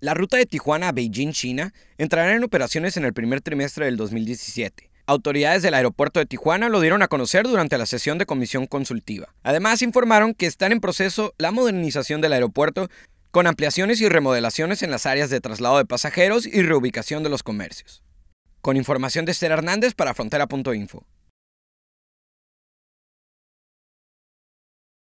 La ruta de Tijuana a Beijing, China, entrará en operaciones en el primer trimestre del 2017. Autoridades del aeropuerto de Tijuana lo dieron a conocer durante la sesión de comisión consultiva. Además, informaron que están en proceso la modernización del aeropuerto con ampliaciones y remodelaciones en las áreas de traslado de pasajeros y reubicación de los comercios. Con información de Esther Hernández para Frontera.info.